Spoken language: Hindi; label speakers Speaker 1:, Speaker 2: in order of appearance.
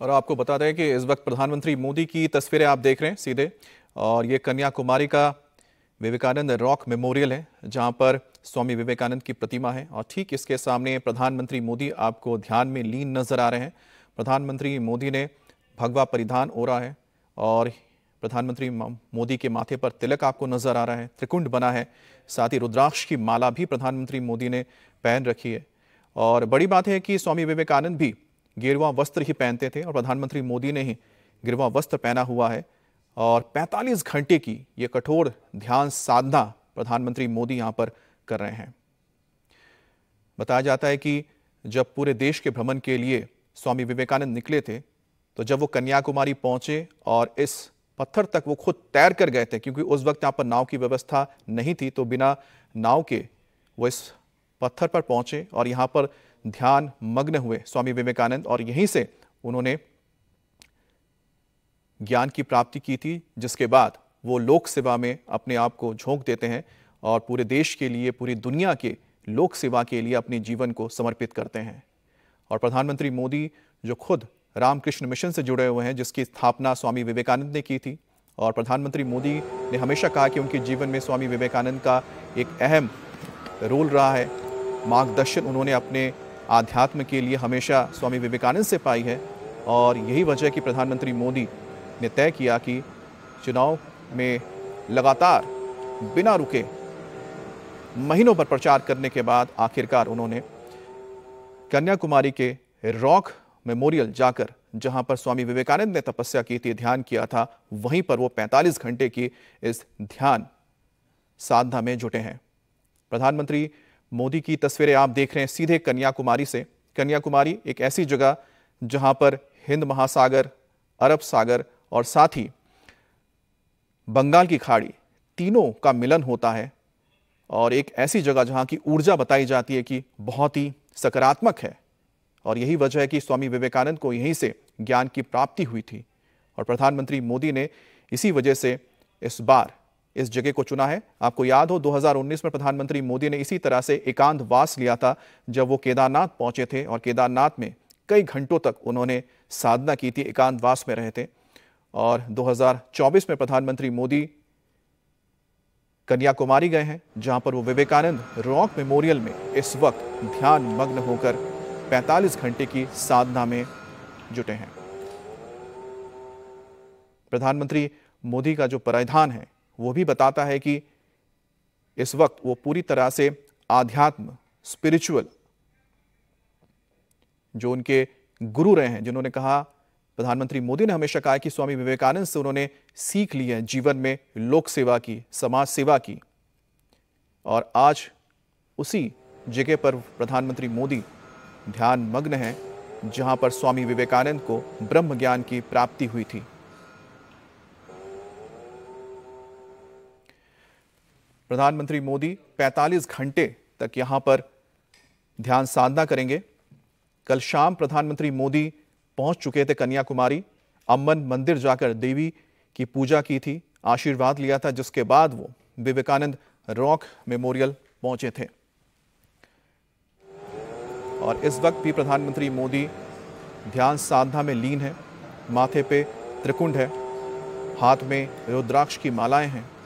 Speaker 1: और आपको बता दें कि इस वक्त प्रधानमंत्री मोदी की तस्वीरें आप देख रहे हैं सीधे और ये कन्याकुमारी का विवेकानंद रॉक मेमोरियल है जहां पर स्वामी विवेकानंद की प्रतिमा है और ठीक इसके सामने प्रधानमंत्री मोदी आपको ध्यान में लीन नजर आ रहे हैं प्रधानमंत्री मोदी ने भगवा परिधान रहा है और प्रधानमंत्री मोदी के माथे पर तिलक आपको नजर आ रहा है त्रिकुंड बना है साथ ही रुद्राक्ष की माला भी प्रधानमंत्री मोदी ने पहन रखी है और बड़ी बात है कि स्वामी विवेकानंद भी गिरवा वस्त्र ही पहनते थे और प्रधानमंत्री मोदी ने ही गिरवा वस्त्र पहना हुआ है और 45 घंटे की ये कठोर ध्यान साधना प्रधानमंत्री मोदी यहाँ पर कर रहे हैं बताया जाता है कि जब पूरे देश के भ्रमण के लिए स्वामी विवेकानंद निकले थे तो जब वो कन्याकुमारी पहुंचे और इस पत्थर तक वो खुद तैर कर गए थे क्योंकि उस वक्त यहाँ पर नाव की व्यवस्था नहीं थी तो बिना नाव के वो इस पत्थर पर पहुंचे और यहाँ पर ध्यान मग्न हुए स्वामी विवेकानंद और यहीं से उन्होंने ज्ञान की प्राप्ति की थी जिसके बाद वो लोक सेवा में अपने आप को झोंक देते हैं और पूरे देश के लिए पूरी दुनिया के लोक सेवा के लिए अपने जीवन को समर्पित करते हैं और प्रधानमंत्री मोदी जो खुद रामकृष्ण मिशन से जुड़े हुए हैं जिसकी स्थापना स्वामी विवेकानंद ने की थी और प्रधानमंत्री मोदी ने हमेशा कहा कि उनके जीवन में स्वामी विवेकानंद का एक अहम रोल रहा है मार्गदर्शन उन्होंने अपने आध्यात्म के लिए हमेशा स्वामी विवेकानंद से पाई है और यही वजह कि प्रधानमंत्री मोदी ने तय किया कि चुनाव में लगातार बिना रुके महीनों पर प्रचार करने के बाद आखिरकार उन्होंने कन्याकुमारी के रॉक मेमोरियल जाकर जहां पर स्वामी विवेकानंद ने तपस्या की थी ध्यान किया था वहीं पर वो 45 घंटे की इस ध्यान साधना में जुटे हैं प्रधानमंत्री मोदी की तस्वीरें आप देख रहे हैं सीधे कन्याकुमारी से कन्याकुमारी एक ऐसी जगह जहां पर हिंद महासागर अरब सागर और साथ ही बंगाल की खाड़ी तीनों का मिलन होता है और एक ऐसी जगह जहां की ऊर्जा बताई जाती है कि बहुत ही सकारात्मक है और यही वजह है कि स्वामी विवेकानंद को यहीं से ज्ञान की प्राप्ति हुई थी और प्रधानमंत्री मोदी ने इसी वजह से इस बार इस जगह को चुना है आपको याद हो 2019 में प्रधानमंत्री मोदी ने इसी तरह से एकांतवास लिया था जब वो केदारनाथ पहुंचे थे और केदारनाथ में कई घंटों तक उन्होंने साधना की थी एकांतवास में रहे थे और 2024 में प्रधानमंत्री मोदी कन्याकुमारी गए हैं जहां पर वो विवेकानंद रॉक मेमोरियल में इस वक्त ध्यान मग्न होकर 45 घंटे की साधना में जुटे हैं प्रधानमंत्री मोदी का जो परिधान है वो भी बताता है कि इस वक्त वो पूरी तरह से आध्यात्म स्पिरिचुअल जो उनके गुरु रहे हैं जिन्होंने कहा प्रधानमंत्री मोदी ने हमेशा कहा कि स्वामी विवेकानंद से उन्होंने सीख ली है जीवन में लोक सेवा की समाज सेवा की और आज उसी जगह पर प्रधानमंत्री मोदी ध्यान मग्न हैं जहां पर स्वामी विवेकानंद को ब्रह्म ज्ञान की प्राप्ति हुई थी प्रधानमंत्री मोदी 45 घंटे तक यहां पर ध्यान साधना करेंगे कल शाम प्रधानमंत्री मोदी पहुंच चुके थे कन्याकुमारी अम्बन मंदिर जाकर देवी की पूजा की थी आशीर्वाद लिया था जिसके बाद वो विवेकानंद रॉक मेमोरियल पहुंचे थे और इस वक्त भी प्रधानमंत्री मोदी ध्यान साधना में लीन है माथे पे त्रिकुंड है हाथ में रुद्राक्ष की मालाएं हैं